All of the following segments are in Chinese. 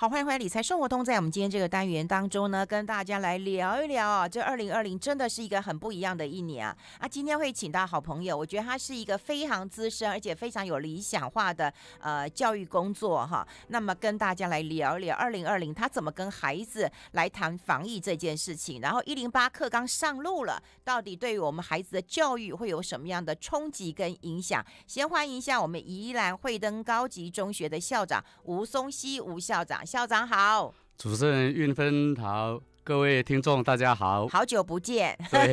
好，欢迎欢迎理财生活通，在我们今天这个单元当中呢，跟大家来聊一聊啊，这二零二零真的是一个很不一样的一年啊啊！今天会请到好朋友，我觉得他是一个非常资深而且非常有理想化的呃教育工作哈。那么跟大家来聊一聊二零二零，他怎么跟孩子来谈防疫这件事情？然后一零八课刚上路了，到底对于我们孩子的教育会有什么样的冲击跟影响？先欢迎一下我们宜兰惠登高级中学的校长吴松熙吴校长。校长好，主持人运分好。各位听众，大家好，好久不见。对，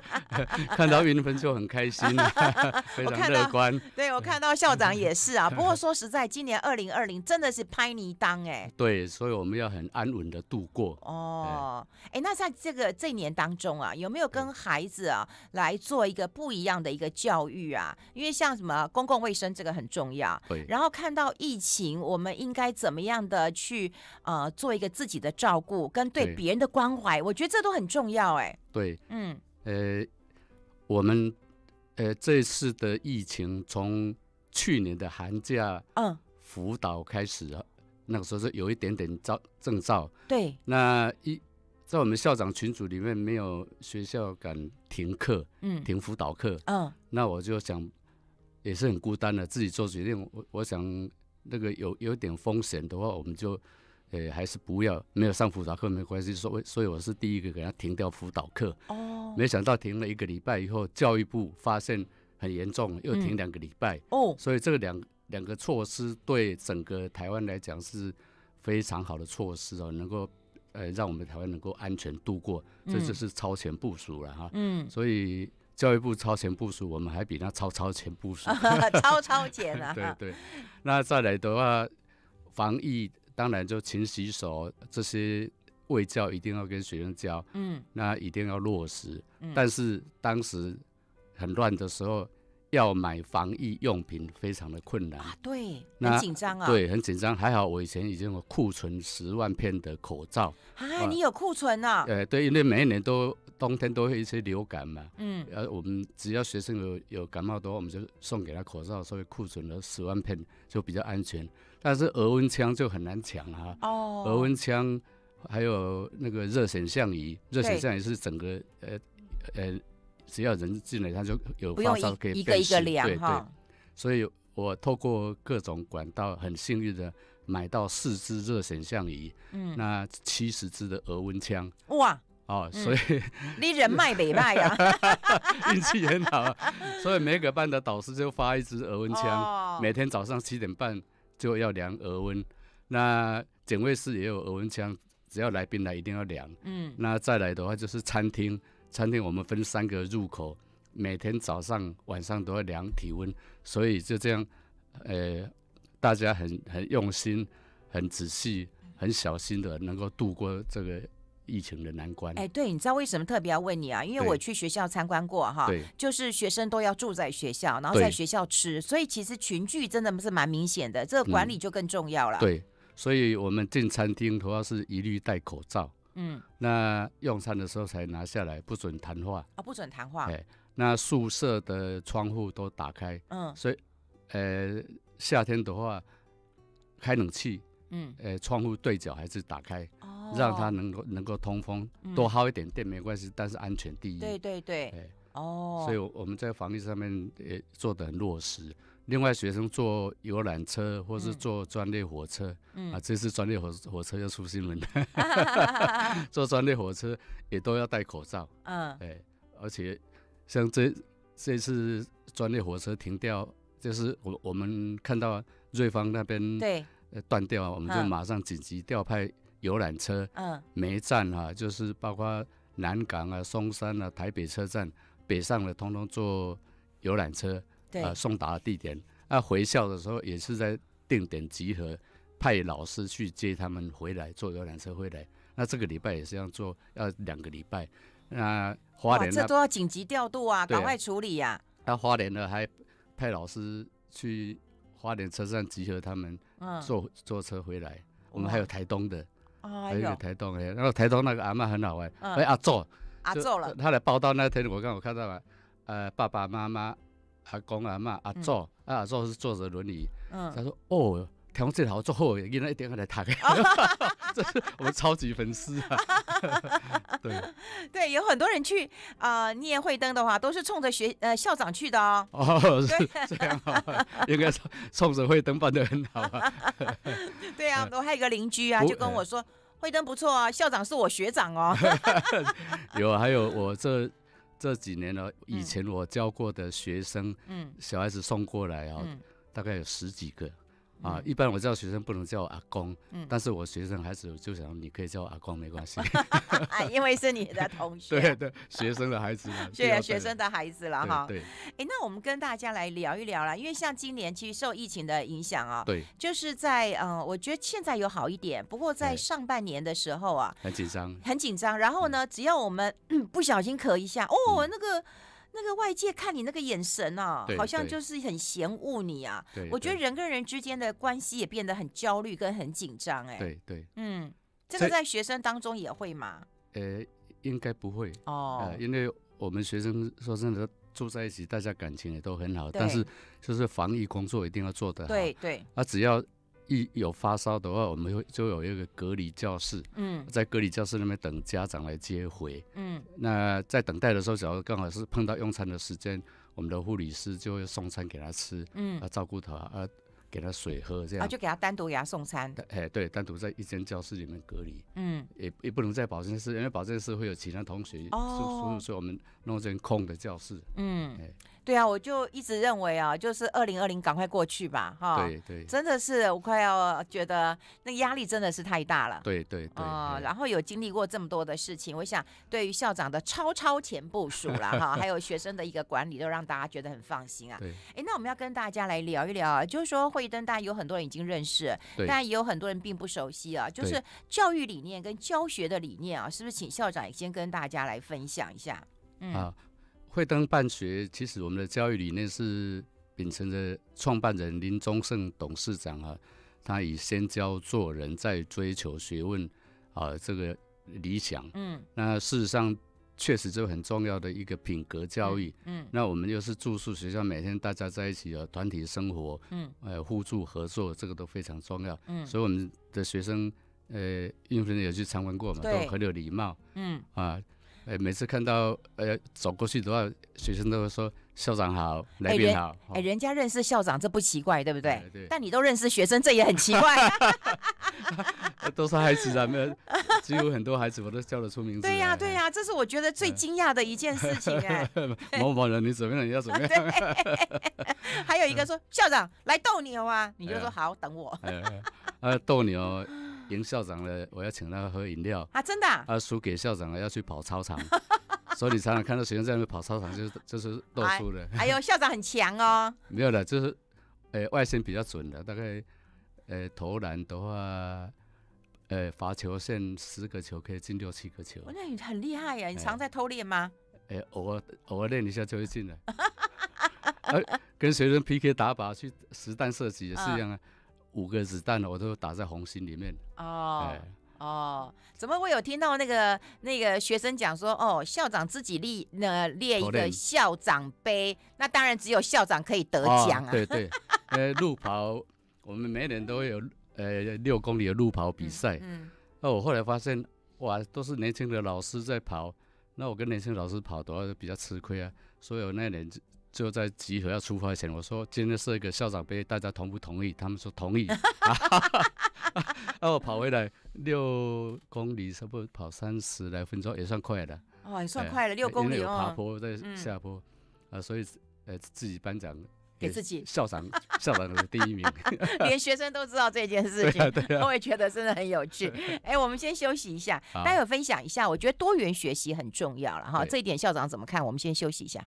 看到云芬就很开心，非常乐观。对我看到校长也是啊，不过说实在，今年二零二零真的是拍泥当哎。对，所以我们要很安稳的度过。哦，哎，那在这个这一年当中啊，有没有跟孩子啊来做一个不一样的一个教育啊？因为像什么公共卫生这个很重要。对。然后看到疫情，我们应该怎么样的去呃做一个自己的照顾，跟对别。人的关怀，我觉得这都很重要哎。对，嗯，呃，我们呃这次的疫情，从去年的寒假嗯辅导开始，那个时候是有一点点兆征兆。对，那一在我们校长群组里面，没有学校敢停课，嗯，停辅导课，嗯，那我就想也是很孤单的，自己做决定。我我想那个有有点风险的话，我们就。呃，还是不要没有上辅导课，没关系。所所以我是第一个给他停掉辅导课。哦。没想到停了一个礼拜以后，教育部发现很严重，又停两个礼拜。哦。所以这个两两个措施对整个台湾来讲是非常好的措施哦，能够呃让我们台湾能够安全度过，这就是超前部署了哈。嗯。所以教育部超前部署，我们还比他超超前部署。超超前啊！对对。那再来的话，防疫。当然，就勤洗手这些卫教一定要跟学生教，嗯，那一定要落实。但是当时很乱的时候，要买防疫用品非常的困难，对，很紧张啊。对，很紧张。还好我以前已经有库存十万片的口罩，啊，你有库存呢？呃，对，因为每一年都冬天都会一些流感嘛，嗯，呃、我们只要学生有有感冒的话，我们就送给他口罩，所以库存了十万片就比较安全。但是额温枪就很难抢啊！哦，额温枪还有那个热显像仪，热显像仪是整个呃呃，只要人进来，它就有发烧给一个一个量哈。对对。所以我透过各种管道，很幸运的买到四支热显像仪，嗯，那七十支的额温枪，哇，哦，所以 你人脉人脉呀，运气很好，所以每个班的导师就发一支额温枪，每天早上七点半。就要量额温，那警卫室也有额温枪，只要来宾来一定要量。嗯，那再来的话就是餐厅，餐厅我们分三个入口，每天早上晚上都要量体温，所以就这样，呃，大家很很用心、很仔细、很小心的，能够度过这个。疫情的难关，哎，对，你知道为什么特别要问你啊？因为我去学校参观过哈，就是学生都要住在学校，然后在学校吃，所以其实群聚真的不是蛮明显的，这个管理就更重要了。对，所以我们进餐厅主要是一律戴口罩，嗯，那用餐的时候才拿下来，不准谈话啊，不准谈话。哎，那宿舍的窗户都打开，嗯，所以，呃，夏天的话开冷气。嗯，呃，窗户对角还是打开，让它能够能够通风，多耗一点电没关系，但是安全第一。对对对，哎哦，所以我们在防疫上面也做的很落实。另外，学生坐游览车或是坐专列火车，啊，这次专列火火车要出新闻哈，坐专列火车也都要戴口罩。嗯，哎，而且像这这次专列火车停掉，就是我我们看到瑞芳那边对。断掉啊！我们就马上紧急调派游览车，嗯，每一站哈，就是包括南港啊、松山啊、台北车站、北上的，通通坐游览车，对，送达地点。那回校的时候也是在定点集合，派老师去接他们回来，坐游览车回来。那这个礼拜也是这样做，要两个礼拜。那花莲，这都要紧急调度啊，赶快处理呀！那花莲呢，还派老师去花莲车站集合他们。坐坐车回来，我们还有台东的，还有台东，的，然后台东那个阿嬷很好玩，哎阿祖，阿祖了，他来报道那天，我刚我看到了，呃爸爸妈妈，阿公阿嬷阿祖，阿祖是坐着轮椅，他说哦。调戏最好，最后引了一点下来谈，这是我们超级粉丝啊。对对，有很多人去啊念慧灯的话，都是冲着学呃校长去的哦。哦，是这样好，应该是冲着慧灯办的很好啊。对啊，我还有一个邻居啊，就跟我说慧灯不错啊，校长是我学长哦。有，还有我这这几年呢，以前我教过的学生，嗯，小孩子送过来啊，大概有十几个。啊，一般我叫学生不能叫阿嗯、但是我学生孩子就想你可以叫阿公没关系，因为是你的同学，对对，学生的孩子，对啊，学生的孩子了哈，对，哎，那我们跟大家来聊一聊啦，因为像今年其实受疫情的影响啊，对，就是在嗯，我觉得现在有好一点，不过在上半年的时候啊，很紧张，很紧张，然后呢，只要我们 不小心咳一下，哦，那个。那个外界看你那个眼神啊，好像就是很嫌恶你啊。我觉得人跟人之间的关系也变得很焦虑跟很紧张。哎，对，嗯，这个在学生当中也会吗？呃，应该不会哦，因为我们学生说真的住在一起，大家感情也都很好，但是就是防疫工作一定要做得好。对对，啊，只要。一有发烧的话，我们会就有一个隔离教室，嗯，在隔离教室那边等家长来接回，嗯，那在等待的时候，只要刚好是碰到用餐的时间，我们的护理师就会送餐给他吃，嗯，啊照顾他，啊给他水喝这样，啊就给他单独给他送餐，哎对，单独在一间教室里面隔离，嗯，也也不能在保健室，因为保健室会有其他同学，所以所以我们弄间空的教室，嗯，哎。对啊，我就一直认为啊，就是二零二零赶快过去吧，哈，对对，真的是我快要觉得那个压力真的是太大了，对对对，啊，然后有经历过这么多的事情，我想对于校长的超超前部署了 哈，还有学生的一个管理，都让大家觉得很放心啊。哎，那我们要跟大家来聊一聊啊，就是说议登，大家有很多人已经认识，但也有很多人并不熟悉啊，就是教育理念跟教学的理念啊，是不是请校长也先跟大家来分享一下？嗯。慧登办学，其实我们的教育理念是秉承着创办人林宗盛董事长啊，他以先教做人，再追求学问啊这个理想。嗯，那事实上确实这很重要的一个品格教育。嗯，那我们又是住宿学校，每天大家在一起啊，团体生活，嗯，呃，互助合作这个都非常重要。嗯，所以我们的学生，呃，应届生有去参观过嘛？都很有礼貌。嗯，啊。哎，每次看到呃走过去的话，学生都会说校长好，来宾好。哎，人家认识校长，这不奇怪，对不对？对。但你都认识学生，这也很奇怪。都是孩子啊，没有，几乎很多孩子我都叫得出名字。对呀，对呀，这是我觉得最惊讶的一件事情哎。某某人，你怎么样？你要怎么样？还有一个说校长来你牛啊，你就说好，等我。逗你哦。赢校长了，我要请他喝饮料啊！真的？啊输给校长了，要去跑操场。所以你常常看到学生在那边跑操场，就是就是读书的。哎呦，校长很强哦。没有了，就是，呃，外线比较准的，大概，呃，投篮的话，呃，罚球线十个球可以进六七个球。那你很厉害呀！你常在偷练吗？哎，偶尔偶尔练一下就会进来。跟学生 PK 打靶去实弹射击也是一样啊。五个子弹呢，我都打在红心里面哦哦，怎么我有听到那个那个学生讲说哦，校长自己立那列一个校长杯，那当然只有校长可以得奖啊。对对，呃，路跑我们每人都会有呃六公里的路跑比赛，嗯，那我后来发现哇，都是年轻的老师在跑，那我跟年轻老师跑的话就比较吃亏啊，所以那年。就在集合要出发前，我说今天设一个校长杯，大家同不同意？他们说同意。后 我跑回来六公里，差不多跑三十来分钟，也算快的。哦，也算快了，六公里哦。爬坡再下坡，啊，所以呃自己颁奖。给自己校长，校长第一名，连学生都知道这件事情，我也觉得真的很有趣。哎，我们先休息一下，待会分享一下。我觉得多元学习很重要了哈，这一点校长怎么看？我们先休息一下。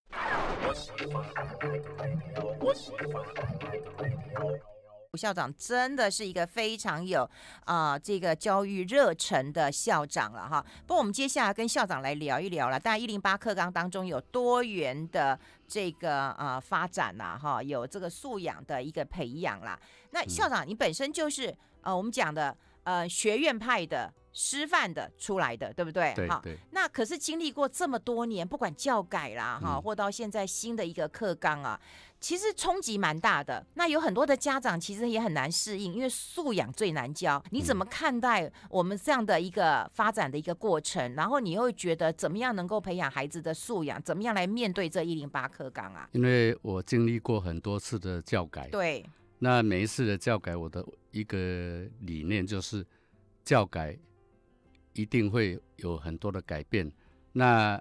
校长真的是一个非常有啊，这个教育热忱的校长了哈。不过我们接下来跟校长来聊一聊了，大家一零八课纲当中有多元的这个啊发展呐哈，有这个素养的一个培养啦。那校长，你本身就是呃，我们讲的。呃，学院派的、师范的出来的，对不对？好，那可是经历过这么多年，不管教改啦，哈，或到现在新的一个课纲啊，其实冲击蛮大的。那有很多的家长其实也很难适应，因为素养最难教。你怎么看待我们这样的一个发展的一个过程？然后你又觉得怎么样能够培养孩子的素养？怎么样来面对这一零八课纲啊？因为我经历过很多次的教改。对。那每一次的教改，我的一个理念就是，教改一定会有很多的改变。那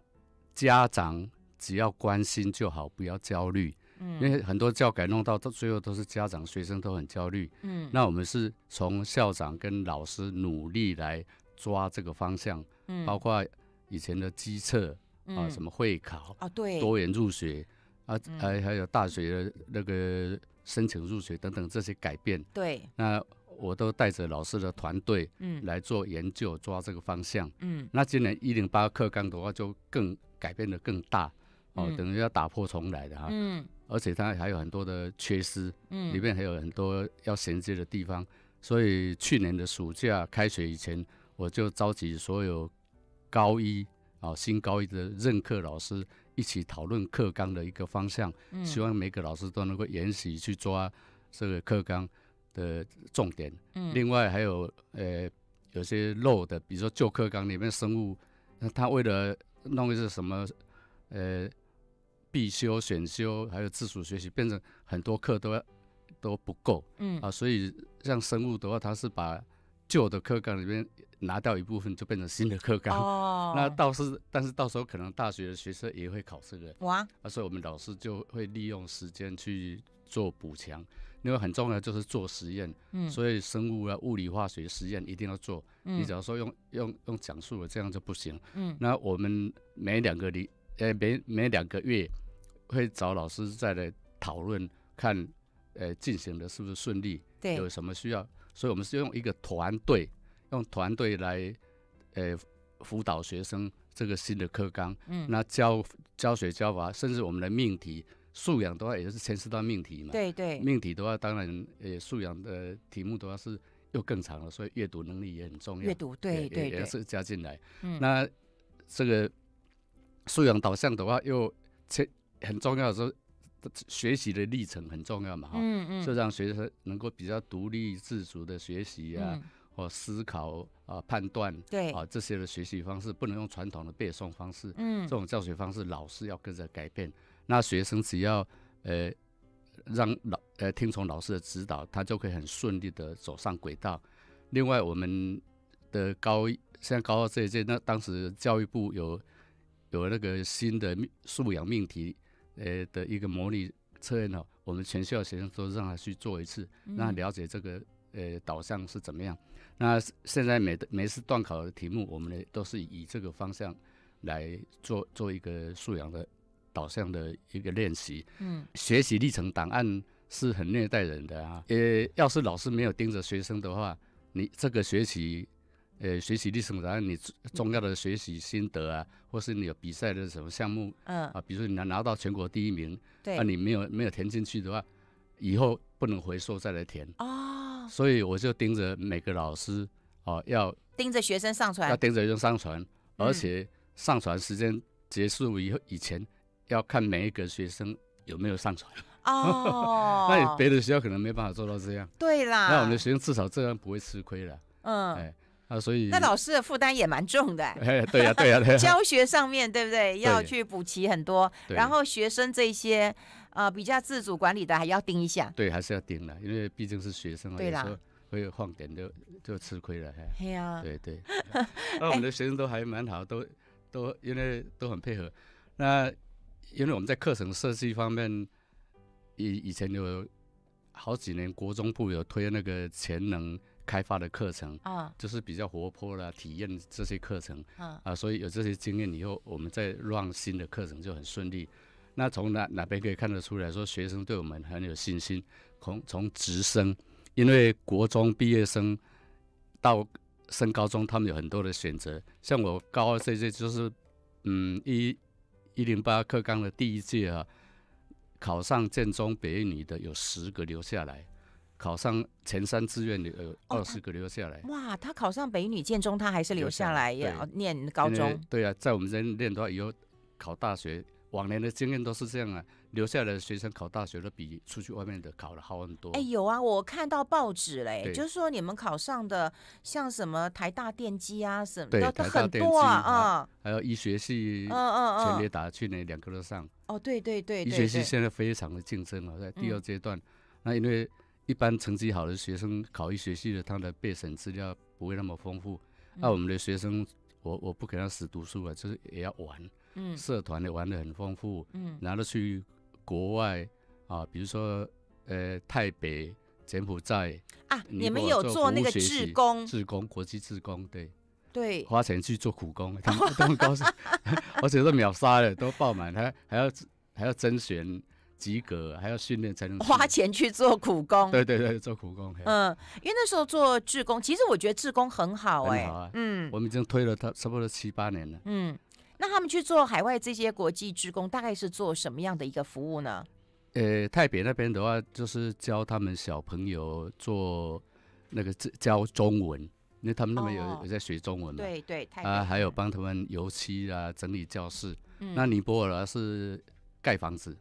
家长只要关心就好，不要焦虑。嗯。因为很多教改弄到到最后都是家长、学生都很焦虑。嗯。那我们是从校长跟老师努力来抓这个方向。嗯。包括以前的机测啊，什么会考啊，对。多元入学啊，还还有大学的那个。申请入学等等这些改变，对，那我都带着老师的团队，嗯，来做研究，抓这个方向，嗯，那今年一零八课纲的话就更改变的更大，哦，等于要打破重来的哈，嗯，而且它还有很多的缺失，嗯，里面还有很多要衔接的地方，所以去年的暑假开学以前，我就召集所有高一啊新高一的任课老师。一起讨论课纲的一个方向，希望每个老师都能够严实去抓这个课纲的重点。嗯，另外还有呃有些漏的，比如说旧课纲里面生物，他为了弄一些什么呃必修、选修，还有自主学习，变成很多课都要都不够。嗯啊，所以像生物的话，他是把旧的课纲里面拿到一部分，就变成新的课纲。哦，那到时但是到时候可能大学的学生也会考试的。哇！啊，所以我们老师就会利用时间去做补强，因为很重要就是做实验。嗯。所以生物啊、物理、化学实验一定要做。嗯。你只要说用用用讲述的这样就不行。嗯。那我们每两个礼，呃，每每两个月会找老师再来讨论，看呃，进行的是不是顺利，对，有什么需要。所以，我们是用一个团队，用团队来，呃，辅导学生这个新的课纲，嗯，那教教学教法，甚至我们的命题素养的话，也就是前四到命题嘛，对对，命题的话，当然，呃，素养的题目的话是又更长了，所以阅读能力也很重要，阅读对对也是加进来。那这个素养导向的话，又这很重要的。是学习的历程很重要嘛？嗯嗯，就让学生能够比较独立自主的学习啊，或思考啊、判断对啊这些的学习方式，不能用传统的背诵方式。嗯，这种教学方式，老师要跟着改变。那学生只要呃让老呃听从老师的指导，他就可以很顺利的走上轨道。另外，我们的高像高二这一届，那当时教育部有有那个新的素养命题。呃的一个模拟测验哦，我们全校学生都让他去做一次，让他了解这个呃导向是怎么样。那现在每每次段考的题目，我们都是以这个方向来做做一个素养的导向的一个练习。嗯，学习历程档案是很虐待人的啊。呃，要是老师没有盯着学生的话，你这个学习。呃，学习历程后你重要的学习心得啊，或是你有比赛的什么项目，嗯，啊，比如说你拿拿到全国第一名，对，那你没有没有填进去的话，以后不能回收再来填，哦，所以我就盯着每个老师，哦，要盯着学生上传，要盯着学生上传，而且上传时间结束以后以前，要看每一个学生有没有上传，哦，那别的学校可能没办法做到这样，对啦，那我们的学生至少这样不会吃亏了，嗯，哎。啊，所以那老师的负担也蛮重的。哎，对呀，对呀，对教学上面对不对？要去补齐很多，然后学生这些，呃，比较自主管理的还要盯一下。对，还是要盯的，因为毕竟是学生啊，对啦。会有放点就就吃亏了。嘿呀，对对。那我们的学生都还蛮好，都都因为都很配合。那因为我们在课程设计方面，以以前有好几年国中部有推那个潜能。开发的课程啊，就是比较活泼啦，体验这些课程啊，啊，所以有这些经验以后，我们再让新的课程就很顺利。那从哪哪边可以看得出来说，学生对我们很有信心。从从直升，因为国中毕业生到升高中，他们有很多的选择。像我高二这届，就是嗯一一零八课纲的第一届啊，考上建中北一女的有十个留下来。考上前三志愿的二十个留下来。哇，他考上北女建中，他还是留下来要念高中。对啊，在我们这边念的话，以后考大学，往年的经验都是这样啊，留下来的学生考大学都比出去外面的考的好很多。哎，有啊，我看到报纸嘞，就是说你们考上的像什么台大电机啊，什么都很多啊啊，还有医学系，嗯嗯嗯，全力打去年两个都上。哦，对对对，医学系现在非常的竞争啊，在第二阶段，那因为。一般成绩好的学生考一学系的，他的备审资料不会那么丰富。那我们的学生，我我不可能死读书啊，就是也要玩，嗯，社团的玩得很丰富，嗯，拿了去国外啊，比如说呃，台北、柬埔寨啊，你们有做那个志工？志工，国际志工，对，对，花钱去做苦工，他都而且都秒杀的，都爆满，还还要还要甄选。及格还要训练才能花钱去做苦工，对对对，做苦工。嗯，因为那时候做志工，其实我觉得志工很好哎，嗯。我们已经推了他差不多七八年了。嗯，那他们去做海外这些国际志工，大概是做什么样的一个服务呢？呃，台北那边的话，就是教他们小朋友做那个教中文，因为他们那边有有在学中文嘛，对对啊，还有帮他们油漆啊，整理教室。嗯，那尼泊尔是盖房子。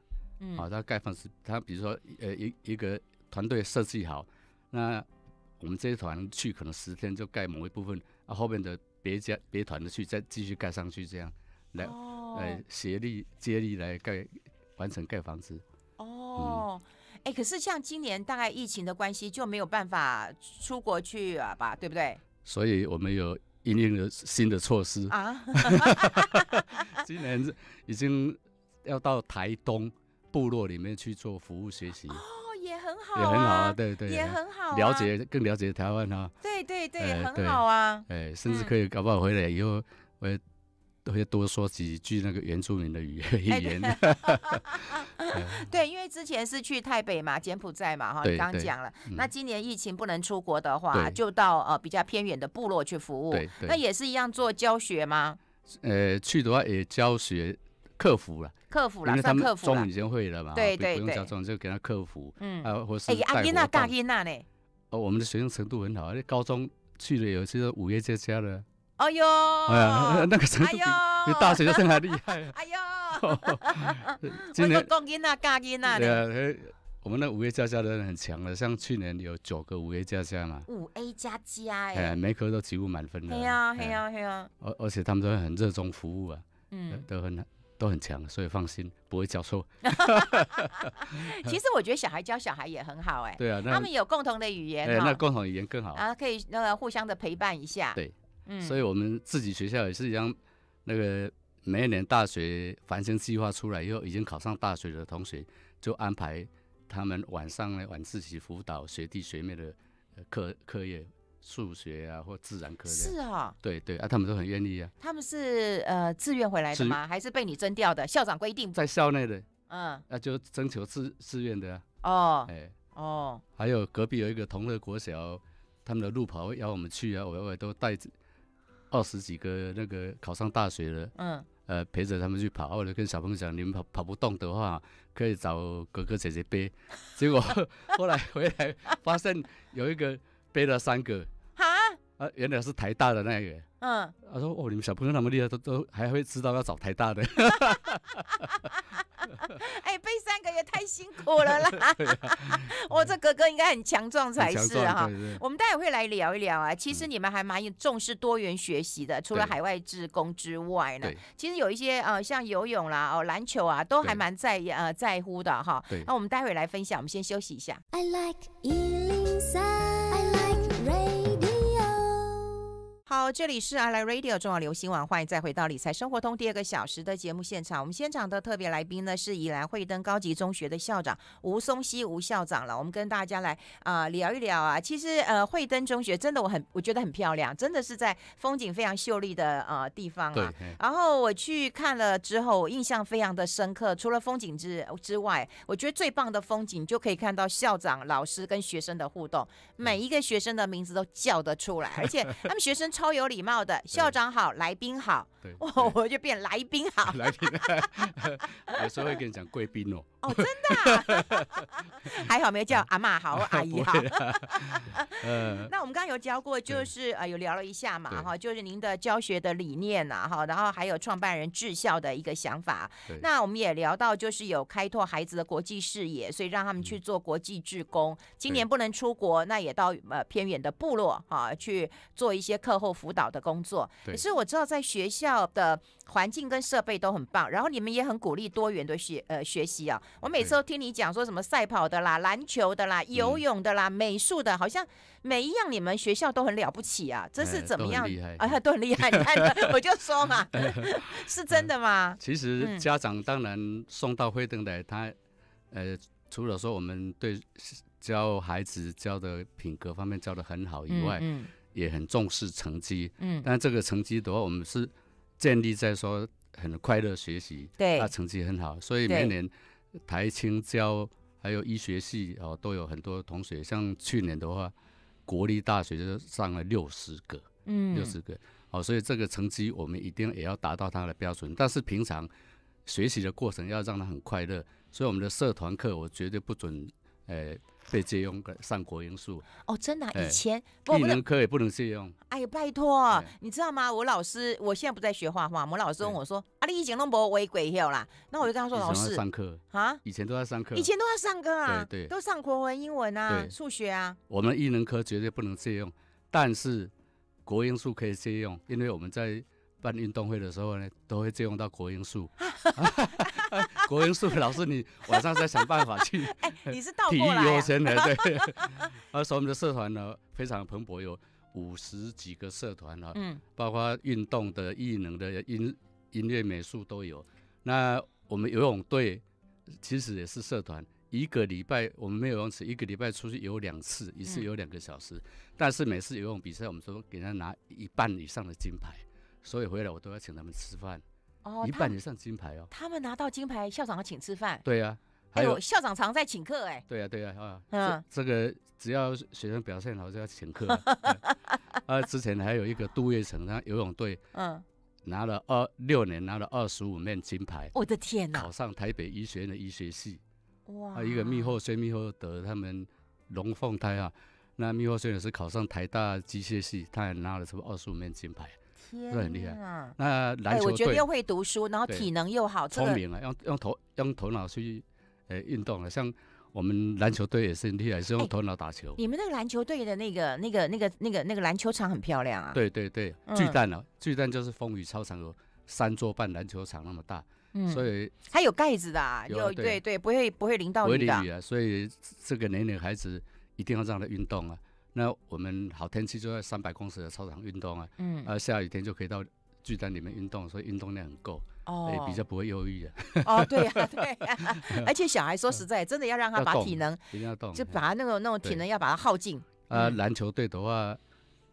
啊，他盖房子，他比如说，呃，一一个团队设计好，那我们这一团去可能十天就盖某一部分，啊，后面的别家别团的去再继续盖上去，这样来，哦、呃，协力接力来盖，完成盖房子。哦，哎，可是像今年大概疫情的关系就没有办法出国去啊吧，对不对？所以我们有一定了新的措施啊，今年已经要到台东。部落里面去做服务学习哦，也很好，也很好啊，对对，也很好，了解更了解台湾啊，对对对，很好啊，哎，甚至可以搞不好回来以后都会多说几句那个原住民的语言。对，因为之前是去台北嘛，柬埔寨嘛哈，刚讲了，那今年疫情不能出国的话，就到呃比较偏远的部落去服务，那也是一样做教学吗？呃，去的话也教学客服了。客服了，他客服了。中午已经会了嘛，对对对，不用假装，就给他客服。嗯，啊，或是哎，阿金娜、嘎英娜呢？哦，我们的学生程度很好，而且高中去了有些五月加加的。哎呦！哎呀，那个程度比大学生还厉害。哎呦！哈哈高金娜、嘎金娜。对啊，我们那五 A 加加的人很强的，像去年有九个五 A 加加嘛。五 A 加加哎！每科都几乎满分。对呀，对呀，对呀！而而且他们都很热衷服务啊，嗯，都很好。都很强，所以放心，不会教错。其实我觉得小孩教小孩也很好哎，对啊，他们有共同的语言，哎，那共同语言更好啊，可以那个互相的陪伴一下。对，嗯，所以我们自己学校也是一样，那个每一年大学繁星计划出来以后，已经考上大学的同学，就安排他们晚上呢晚自习辅导学弟学妹的课课业。数学啊，或自然科学是啊，对对啊，他们都很愿意啊。他们是呃自愿回来的吗？还是被你征调的？校长规定？在校内的，嗯，那就征求自自愿的啊。哦，哎，哦，还有隔壁有一个同乐国小，他们的路跑要邀我们去啊，我我都带着二十几个那个考上大学的，嗯，呃，陪着他们去跑，或者跟小朋友讲，你们跑跑不动的话，可以找哥哥姐姐背。结果后 来回来发现有一个背了三个。啊，原来是台大的那个。嗯，他说：“哦，你们小朋友那么厉害，都都还会知道要找台大的。”哎，背三个也太辛苦了啦！我 这哥哥应该很强壮才是哈。我们待会会来聊一聊啊。其实你们还蛮重视多元学习的，除了海外志工之外呢，其实有一些呃，像游泳啦、哦篮球啊，都还蛮在呃在乎的哈。那我们待会来分享，我们先休息一下。I like 103。这里是 i l i Radio 重要流行网，欢迎再回到理财生活通第二个小时的节目现场。我们现场的特别来宾呢是宜兰惠登高级中学的校长吴松熙吴校长了。我们跟大家来啊聊一聊啊，其实呃惠登中学真的我很我觉得很漂亮，真的是在风景非常秀丽的呃地方啊。然后我去看了之后，印象非常的深刻。除了风景之之外，我觉得最棒的风景就可以看到校长、老师跟学生的互动，每一个学生的名字都叫得出来，而且他们学生超有。有礼貌的校长好，来宾好。对，我我就变来宾好。来宾，有时候会跟你讲贵宾哦。哦，真的，还好没有叫阿妈好阿姨好。嗯。那我们刚刚有教过，就是啊，有聊了一下嘛，哈，就是您的教学的理念呐，哈，然后还有创办人治校的一个想法。那我们也聊到，就是有开拓孩子的国际视野，所以让他们去做国际志工。今年不能出国，那也到呃偏远的部落啊去做一些课后。辅导的工作，可是我知道在学校的环境跟设备都很棒，然后你们也很鼓励多元的学呃学习啊。我每次都听你讲说什么赛跑的啦、篮球的啦、游泳的啦、美术的，好像每一样你们学校都很了不起啊。这是怎么样厉害啊？都很厉害，你看，我就说嘛，是真的吗？其实家长当然送到辉灯来，他，呃，除了说我们对教孩子教的品格方面教的很好以外，嗯。也很重视成绩，嗯，但这个成绩的话，我们是建立在说很快乐学习，对，他成绩很好，所以每年台青教还有医学系哦，都有很多同学，像去年的话，国立大学就上了六十个，嗯，六十个哦，所以这个成绩我们一定也要达到他的标准，但是平常学习的过程要让他很快乐，所以我们的社团课我绝对不准，呃。被借用上国英数哦，真的以前不能科也不能借用。哎呀，拜托，你知道吗？我老师，我现在不在学画画。我老师问我说：“啊，你以前拢不违规校啦？”那我就跟他说：“老师上课啊，以前都在上课，以前都在上课啊，对对，都上国文、英文啊，数学啊。”我们艺能科绝对不能借用，但是国英数可以借用，因为我们在。办运动会的时候呢，都会借用到国音术。国音术老师，你晚上再想办法去。哎，你是倒体育优先的，对。而 所以我们的社团呢非常蓬勃，有五十几个社团啊。嗯。包括运动的、艺能的、音音乐、美术都有。那我们游泳队其实也是社团，一个礼拜我们没有游泳池，一个礼拜出去游两次，一次游两个小时。但是每次游泳比赛，我们说给他拿一半以上的金牌。所以回来我都要请他们吃饭，哦，一半以上金牌哦。他们拿到金牌，校长要请吃饭。对呀，还有校长常在请客哎。对呀对呀啊，这这个只要学生表现好就要请客。啊，之前还有一个杜月笙，他游泳队，嗯，拿了二六年拿了二十五面金牌，我的天哪！考上台北医学院的医学系。哇。一个密后轩、密后德他们龙凤胎啊，那密后轩也是考上台大机械系，他也拿了什么二十五面金牌。那很厉害。那篮球我觉得又会读书，然后体能又好，聪明啊！用用头用头脑去呃运动啊，像我们篮球队也是厉害，是用头脑打球。你们那个篮球队的那个那个那个那个那个篮球场很漂亮啊！对对对，巨蛋啊，巨蛋就是风雨操场有三座半篮球场那么大，所以它有盖子的，啊，有对对，不会不会淋到雨的。淋雨啊！所以这个年龄孩子一定要让他运动啊。那我们好天气就在三百公尺的操场运动啊，嗯，而下雨天就可以到巨蛋里面运动，所以运动量很够，哦，也比较不会忧郁的。哦，对呀，对呀，而且小孩说实在，真的要让他把体能，一定要动，就把那种那种体能要把它耗尽。啊，篮球队的话，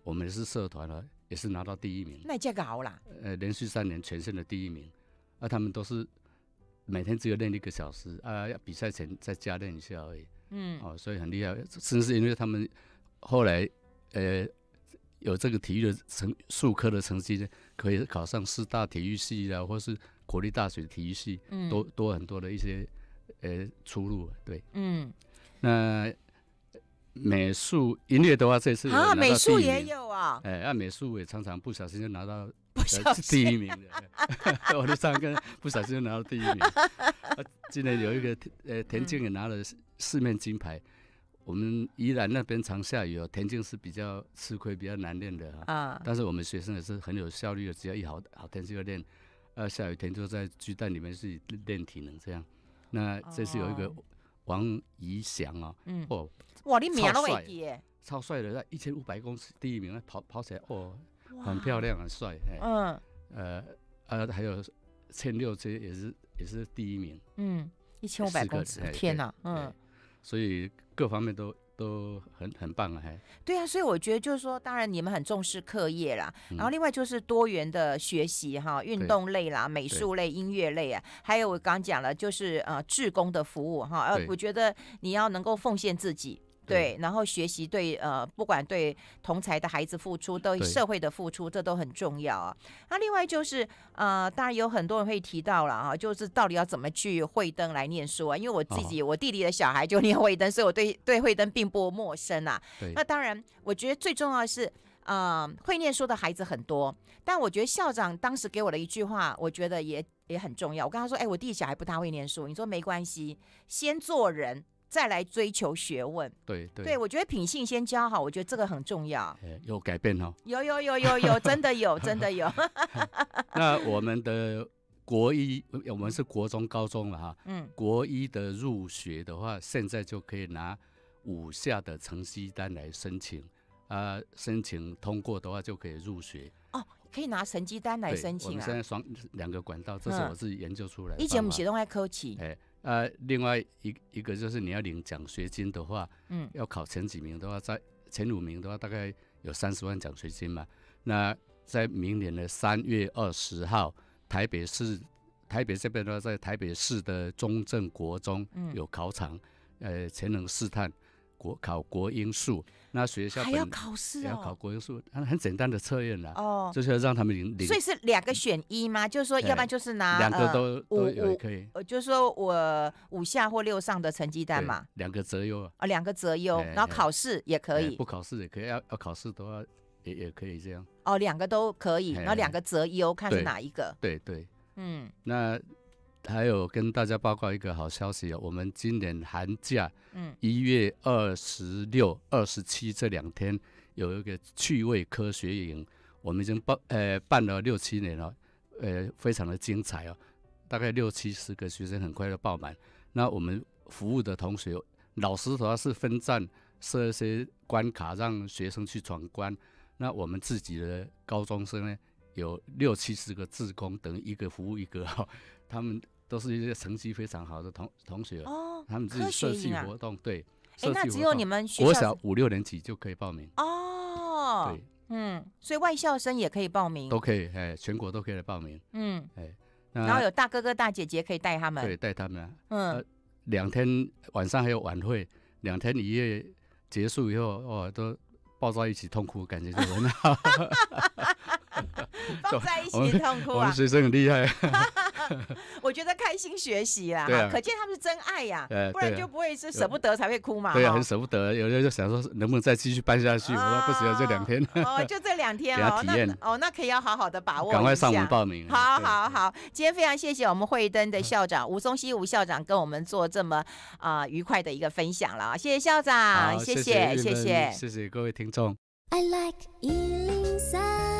我们是社团了，也是拿到第一名，那这个好啦。呃，连续三年全省的第一名，啊，他们都是每天只有练一个小时，啊，要比赛前再加练一下而已。嗯，哦，所以很厉害，正是因为他们。后来，呃，有这个体育的成数科的成绩呢，可以考上师大体育系啊，或是国立大学体育系，多多很多的一些，呃，出路。对，嗯，那美术音乐的话，这次啊，美术也有啊，哎，那、美术也常常不小心就拿到第一名的，我的三根不小心就拿到第一名，啊、今年有一个呃田径也拿了四四面金牌。我们宜兰那边常下雨哦，田径是比较吃亏、比较难练的啊，但是我们学生也是很有效率的，只要一好好天气就练，呃，下雨天就在巨蛋里面去练体能这样。那这是有一个王怡翔哦，哇，你名都耶，超帅的，在一千五百公尺第一名，跑跑起来哦，很漂亮，很帅。嗯，呃呃，还有千六，这也是也是第一名。嗯，一千五百公尺，天哪，嗯。所以各方面都都很很棒啊，还对啊，所以我觉得就是说，当然你们很重视课业啦，然后另外就是多元的学习哈，运动类啦、美术类、音乐类啊，还有我刚刚讲了，就是呃，志工的服务哈，呃，我觉得你要能够奉献自己。对，然后学习对呃，不管对同才的孩子付出，对社会的付出，这都很重要啊。那另外就是呃，当然有很多人会提到了啊，就是到底要怎么去慧灯来念书啊？因为我自己我弟弟的小孩就念慧灯，所以我对对慧灯并不陌生啊。那当然，我觉得最重要的是，啊，会念书的孩子很多，但我觉得校长当时给我的一句话，我觉得也也很重要。我跟他说，哎，我弟弟小孩不大会念书，你说没关系，先做人。再来追求学问，对对，对我觉得品性先教好，我觉得这个很重要。有改变哦，有有有有有，真的有 真的有。那我们的国一，我们是国中高中了哈。嗯。国一的入学的话，现在就可以拿五下的成绩单来申请，啊，申请通过的话就可以入学。哦，可以拿成绩单来申请。我现在双两个管道，这是我自己研究出来。以前我们写东爱科技。呃，另外一一个就是你要领奖学金的话，嗯，要考前几名的话，在前五名的话，大概有三十万奖学金嘛。那在明年的三月二十号，台北市台北这边的话，在台北市的中正国中有考场，呃，潜能试探。国考国英数，那学校还要考试哦，要考国英数，那很简单的测验啦。哦，就是要让他们领。所以是两个选一吗？就是说，要不然就是拿两个都都有可以，呃，就是说我五下或六上的成绩单嘛。两个择优啊，两个择优，然后考试也可以，不考试也可以，要要考试的话也也可以这样。哦，两个都可以，然后两个择优看是哪一个？对对，嗯，那。还有跟大家报告一个好消息哦，我们今年寒假，嗯，一月二十六、二十七这两天有一个趣味科学营，我们已经办呃办了六七年了，呃，非常的精彩哦，大概六七十个学生很快的爆满。那我们服务的同学、老师主要是分站设一些关卡，让学生去闯关。那我们自己的高中生呢，有六七十个自工，等于一个服务一个哈。他们都是一些成绩非常好的同同学，哦，他们自己设计活动，对。哎，那只有你们学校？国小五六年级就可以报名哦。对，嗯，所以外校生也可以报名，都可以，哎，全国都可以来报名，嗯，哎，然后有大哥哥大姐姐可以带他们，对，带他们，嗯，两天晚上还有晚会，两天一夜结束以后，哦，都抱在一起痛哭，感就很好。放在一起痛哭啊！我们学生很厉害，我觉得开心学习啦。啊，可见他们是真爱呀，不然就不会是舍不得才会哭嘛。对啊，很舍不得，有人就想说能不能再继续办下去？我说不行，这两天哦，就这两天，哦，那哦。那可以要好好的把握，赶快上网报名。好，好，好，今天非常谢谢我们惠登的校长吴松熙吴校长跟我们做这么啊愉快的一个分享了啊，谢谢校长，谢谢，谢谢，谢谢各位听众。I like 103。